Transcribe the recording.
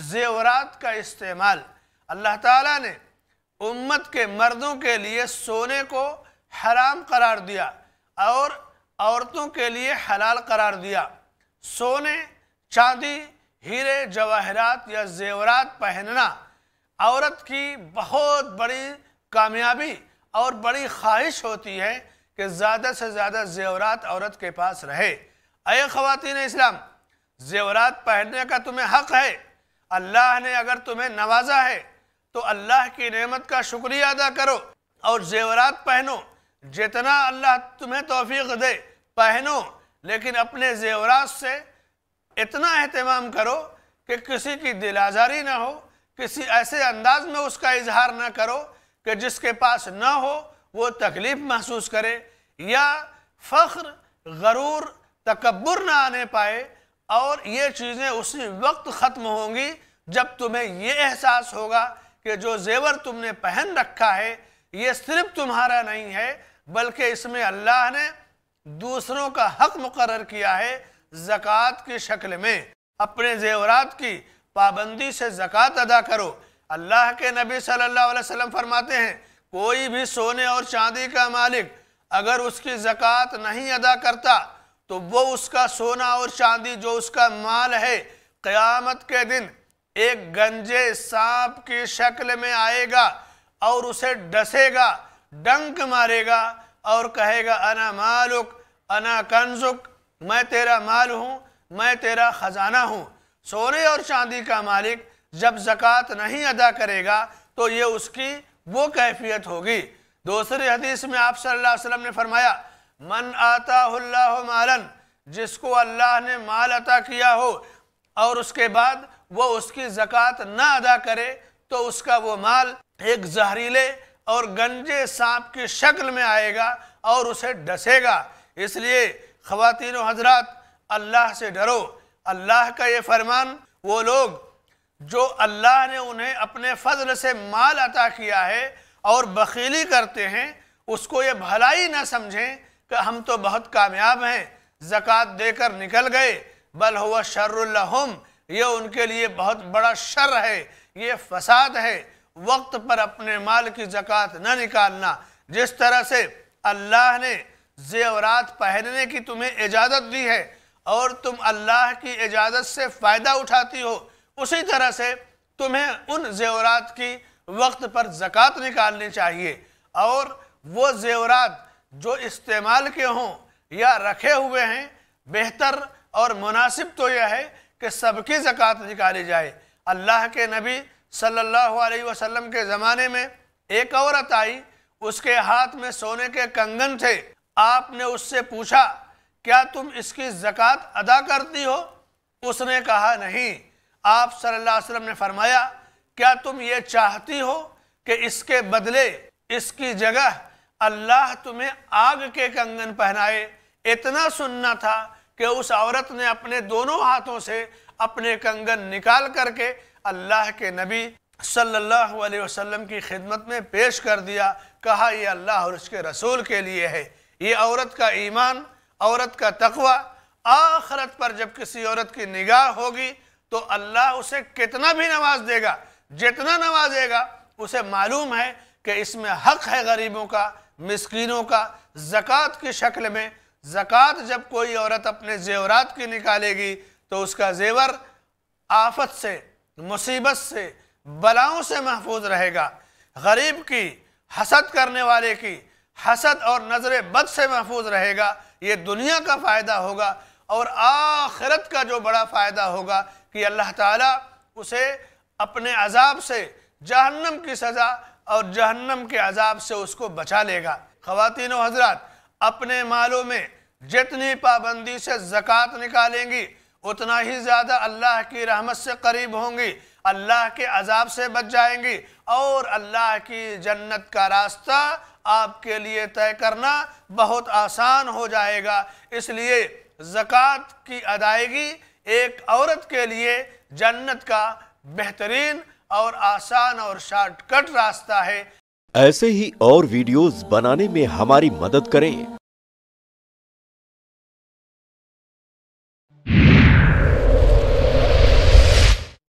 जेवरात का इस्तेमाल अल्लाह ताला ने उम्मत के मर्दों के लिए सोने को हराम करार दिया और औरतों के लिए हलाल करार दिया सोने चांदी हीरे जवाहरात या जेवरात पहनना औरत की बहुत बड़ी कामयाबी और बड़ी ख्वाहिश होती है कि ज़्यादा से ज़्यादा जेवरात औरत के पास रहे अय ख़वान इस्लाम जेवरात पहनने का तुम्हें हक़ है अल्लाह ने अगर तुम्हें नवाजा है तो अल्लाह की नेमत का शुक्रिया अदा करो और जेवरात पहनो जितना अल्लाह तुम्हें तोफ़ी दे पहनो लेकिन अपने जेवरात से इतना अहतमाम करो कि किसी की दिल आज़ारी ना हो किसी ऐसे अंदाज में उसका इजहार ना करो कि जिसके पास ना हो वो तकलीफ़ महसूस करे या फ़ख्र गरूर तकबर ना आने पाए और ये चीज़ें उसी वक्त ख़त्म होंगी जब तुम्हें ये एहसास होगा कि जो जेवर तुमने पहन रखा है ये सिर्फ तुम्हारा नहीं है बल्कि इसमें अल्लाह ने दूसरों का हक मुकर किया है ज़क़़त की शक्ल में अपने जेवरात की पाबंदी से ज़क़़त अदा करो अल्लाह के नबी सल्लल्लाहु अलैहि वसल्लम फरमाते हैं कोई भी सोने और चांदी का मालिक अगर उसकी ज़क़़त नहीं अदा करता तो वो उसका सोना और चांदी जो उसका माल है क़यामत के दिन एक गंजे सांप की शक्ल में आएगा और उसे डसेगा डंक मारेगा और कहेगा अना मालुक अना कंजुक मैं तेरा माल हूँ मैं तेरा ख़जाना हूँ सोने और चांदी का मालिक जब जक़ात नहीं अदा करेगा तो ये उसकी वो कैफियत होगी दूसरी हदीस में आप सल्लल्लाहु अलैहि वसल्लम ने फरमाया मन आता मालन जिसको अल्लाह ने माल अता किया हो और उसके बाद वो उसकी ज़क़़त ना अदा करे तो उसका वो माल एक जहरीले और गंजे सांप की शक्ल में आएगा और उसे डसेगा इसलिए ख़ातिन हजरात अल्लाह से डरो अल्लाह का ये फरमान वो लोग जो अल्लाह ने उन्हें अपने फजल से माल अता किया है और बखीली करते हैं उसको ये भलाई ना समझें कि हम तो बहुत कामयाब हैं ज़क़़त देकर निकल गए बल हुआ शर्रहम ये उनके लिए बहुत बड़ा शर है ये फसाद है वक्त पर अपने माल की ज़क़़त न निकालना जिस तरह से अल्लाह ने जेवरात पहनने की तुम्हें इजाज़त दी है और तुम अल्लाह की इजाज़त से फ़ायदा उठाती हो उसी तरह से तुम्हें उन जेवरात की वक्त पर ज़क़़त निकालनी चाहिए और वो जेवरात जो इस्तेमाल के हों या रखे हुए हैं बेहतर और मुनासिब तो यह है कि सबकी ज़क़़त निकाली जाए अल्लाह के नबी सल्लल्लाहु अलैहि वसल्लम के ज़माने में एक औरत आई उसके हाथ में सोने के कंगन थे आपने उससे पूछा क्या तुम इसकी ज़क़़त अदा करती हो उसने कहा नहीं आप सल्लल्लाहु अलैहि वसल्लम ने फरमाया क्या तुम ये चाहती हो कि इसके बदले इसकी जगह अल्लाह तुम्हें आग के कंगन पहनाए इतना सुनना था कि उस औरत ने अपने दोनों हाथों से अपने कंगन निकाल करके अल्लाह के नबी सल्लल्लाहु अलैहि वसल्लम की खिदमत में पेश कर दिया कहा यह अल्लाह और उसके रसूल के लिए है ये औरत का ईमान औरत का तकवा आखरत पर जब किसी औरत की निगाह होगी तो अल्लाह उसे कितना भी नवाज देगा जितना नवाजेगा उसे मालूम है कि इसमें हक है गरीबों का मिसकीनों का ज़क़़त की शक्ल में ज़क़़त जब कोई औरत अपने जेवरात की निकालेगी तो उसका जेवर आफत से मुसीबत से बलाओं से महफूज रहेगा गरीब की हसद करने वाले की हसद और नज़र बद से महफूज रहेगा ये दुनिया का फ़ायदा होगा और आखिरत का जो बड़ा फ़ायदा होगा कि अल्लाह ताला उसे अपने अजाब से जहन्नम की सज़ा और जहन्नम के अजाब से उसको बचा लेगा खातिन हजरात अपने मालों में जितनी पाबंदी से ज़क़़त निकालेंगी उतना ही ज़्यादा अल्लाह की रहमत से करीब होंगी अल्लाह के अजाब से बच जाएंगी और अल्लाह की जन्नत का रास्ता आपके लिए तय करना बहुत आसान हो जाएगा इसलिए ज़क़़त की अदायगी एक औरत के लिए जन्नत का बेहतरीन और आसान और शॉर्टकट रास्ता है ऐसे ही और वीडियोस बनाने में हमारी मदद करें